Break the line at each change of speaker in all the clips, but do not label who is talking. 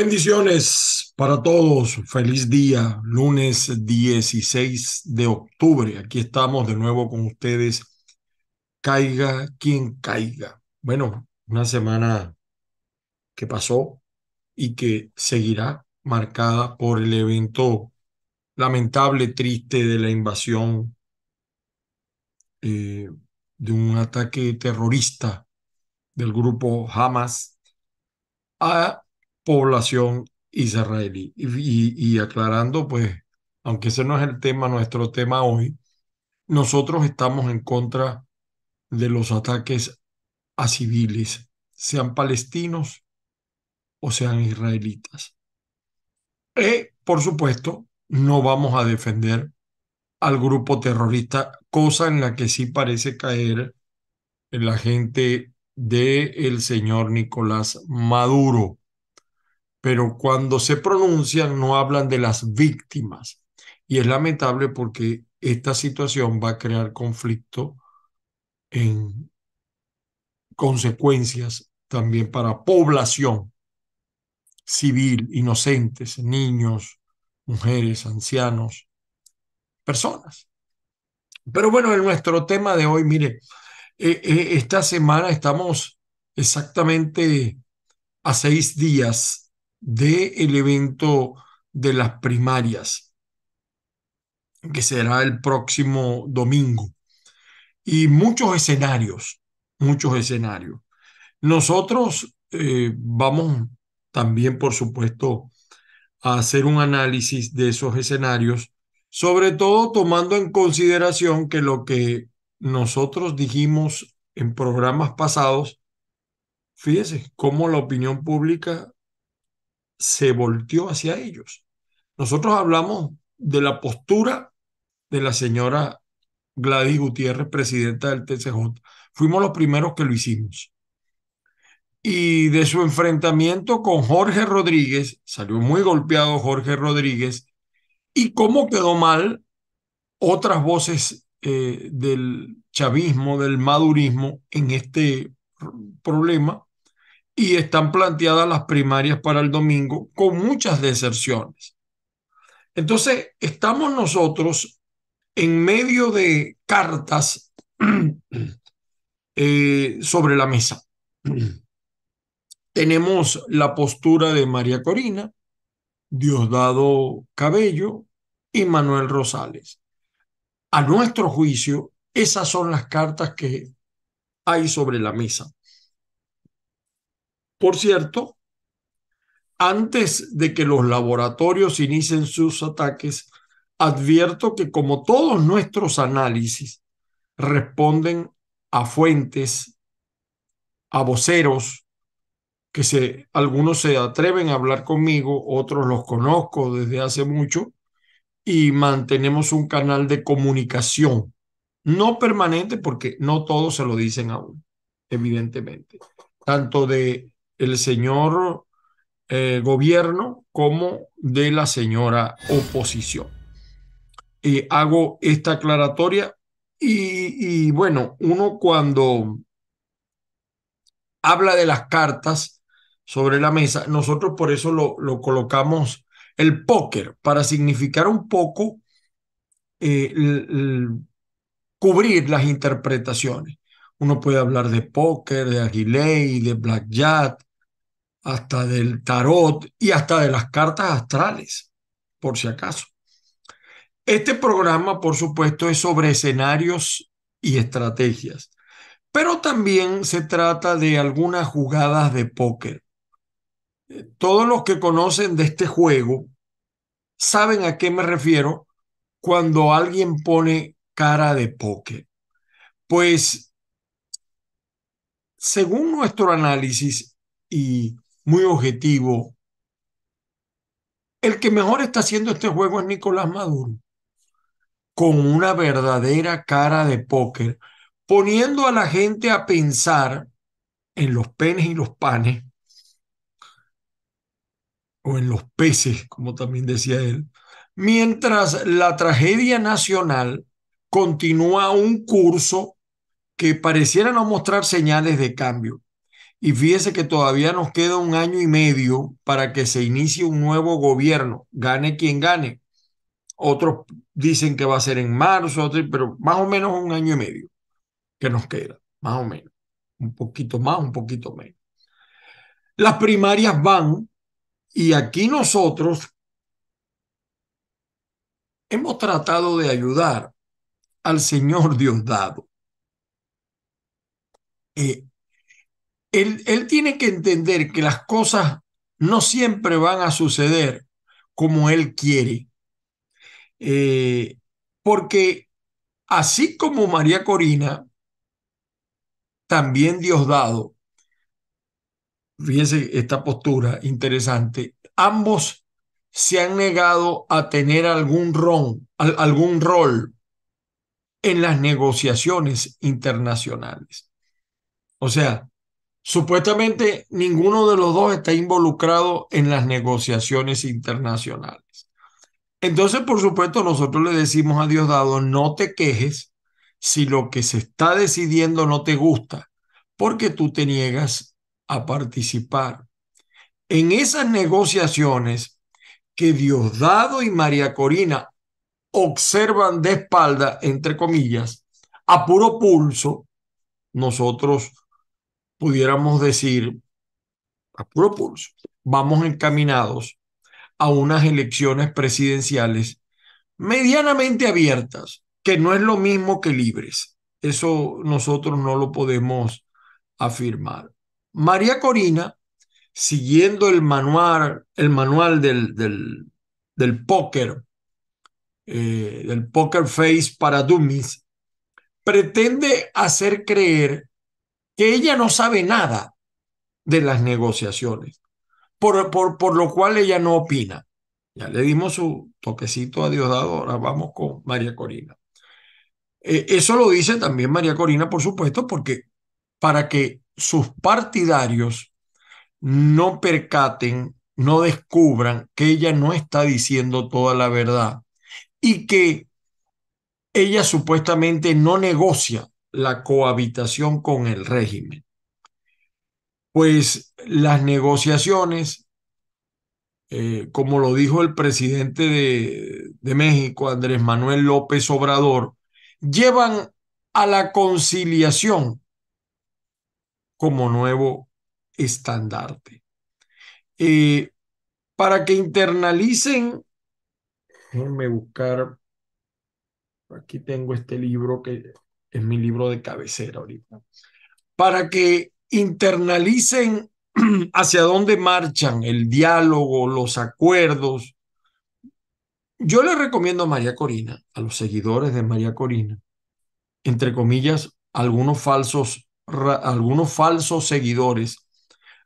Bendiciones para todos, feliz día, lunes 16 de octubre. Aquí estamos de nuevo con ustedes, caiga quien caiga. Bueno, una semana que pasó y que seguirá marcada por el evento lamentable, triste de la invasión eh, de un ataque terrorista del grupo Hamas a población israelí. Y, aclarando, pues, aunque ese no es el tema, nuestro tema hoy, nosotros estamos en contra de los ataques a civiles, sean palestinos o sean israelitas. Y, por supuesto, no vamos a defender al grupo terrorista, cosa en la que sí parece caer la gente del el señor Nicolás Maduro pero cuando se pronuncian no hablan de las víctimas. Y es lamentable porque esta situación va a crear conflicto en consecuencias también para población civil, inocentes, niños, mujeres, ancianos, personas. Pero bueno, en nuestro tema de hoy, mire, eh, eh, esta semana estamos exactamente a seis días del el evento de las primarias, que será el próximo domingo. Y muchos escenarios, muchos escenarios. Nosotros eh, vamos también, por supuesto, a hacer un análisis de esos escenarios, sobre todo tomando en consideración que lo que nosotros dijimos en programas pasados, fíjese cómo la opinión pública se volteó hacia ellos. Nosotros hablamos de la postura de la señora Gladys Gutiérrez, presidenta del TCJ. Fuimos los primeros que lo hicimos. Y de su enfrentamiento con Jorge Rodríguez, salió muy golpeado Jorge Rodríguez, y cómo quedó mal otras voces eh, del chavismo, del madurismo en este problema, y están planteadas las primarias para el domingo con muchas deserciones. Entonces, estamos nosotros en medio de cartas eh, sobre la mesa. Tenemos la postura de María Corina, Diosdado Cabello y Manuel Rosales. A nuestro juicio, esas son las cartas que hay sobre la mesa. Por cierto, antes de que los laboratorios inicien sus ataques, advierto que como todos nuestros análisis responden a fuentes, a voceros, que se, algunos se atreven a hablar conmigo, otros los conozco desde hace mucho, y mantenemos un canal de comunicación, no permanente porque no todos se lo dicen aún, evidentemente, tanto de el señor eh, gobierno como de la señora oposición. Y hago esta aclaratoria y, bueno, uno cuando habla de las cartas sobre la mesa, nosotros por eso lo, colocamos el póker, para significar un poco, eh, cubrir las interpretaciones. Uno puede hablar de póker, de aguilé, de blackjack, hasta del tarot y hasta de las cartas astrales, por si acaso. Este programa, por supuesto, es sobre escenarios y estrategias, pero también se trata de algunas jugadas de póker. Eh, todos los que conocen de este juego saben a qué me refiero cuando alguien pone cara de póker. Pues, según nuestro análisis y muy objetivo. El que mejor está haciendo este juego es Nicolás Maduro, con una verdadera cara de póker, poniendo a la gente a pensar en los penes y los panes, o en los peces, como también decía él, mientras la tragedia nacional continúa un curso que pareciera no mostrar señales de cambio. Y fíjese que todavía nos queda un año y medio para que se inicie un nuevo gobierno, gane quien gane. Otros dicen que va a ser en marzo, otros, pero más o menos un año y medio que nos queda, más o menos. Un poquito más, un poquito menos. Las primarias van y aquí nosotros hemos tratado de ayudar al Señor Diosdado. Eh, él, tiene que entender que las cosas no siempre van a suceder como él quiere. Eh, porque así como María Corina, también Diosdado, fíjense esta postura interesante, ambos se han negado a tener algún, algún rol en las negociaciones internacionales. O sea, Supuestamente ninguno de los dos está involucrado en las negociaciones internacionales. Entonces, por supuesto, nosotros le decimos a Diosdado, no te quejes si lo que se está decidiendo no te gusta, porque tú te niegas a participar. En esas negociaciones que Diosdado y María Corina observan de espalda, entre comillas, a puro pulso, nosotros pudiéramos decir, a vamos encaminados a unas elecciones presidenciales medianamente abiertas, que no es lo mismo que libres. Eso nosotros no lo podemos afirmar. María Corina, siguiendo el manual, el manual del, del, del póker, eh, del Poker Face para Dummies, pretende hacer creer que ella no sabe nada de las negociaciones, por, lo cual ella no opina. Ya le dimos su toquecito a Diosdado, ahora vamos con María Corina. Eh, eso lo dice también María Corina, por supuesto, porque para que sus partidarios no percaten, no descubran que ella no está diciendo toda la verdad y que ella supuestamente no negocia la cohabitación con el régimen? Pues las negociaciones, eh, como lo dijo el presidente de, México, Andrés Manuel López Obrador, llevan a la conciliación como nuevo estandarte. Eh, para que internalicen, déjenme buscar, aquí tengo este libro que es mi libro de cabecera ahorita, para que internalicen hacia dónde marchan el diálogo, los acuerdos. Yo le recomiendo a María Corina, a los seguidores de María Corina, entre comillas, algunos falsos, algunos falsos seguidores,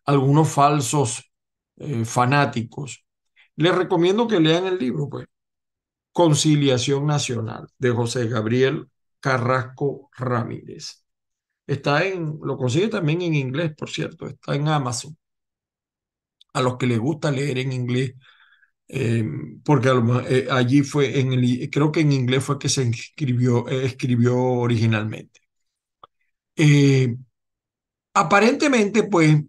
algunos falsos eh, fanáticos. Les recomiendo que lean el libro, pues, Conciliación Nacional de José Gabriel Carrasco Ramírez. Está en, lo consigue también en inglés, por cierto, está en Amazon. A los que les gusta leer en inglés, em, porque eh, allí fue, en el, creo que en inglés fue que se escribió, eh, escribió originalmente. Eh, aparentemente, pues...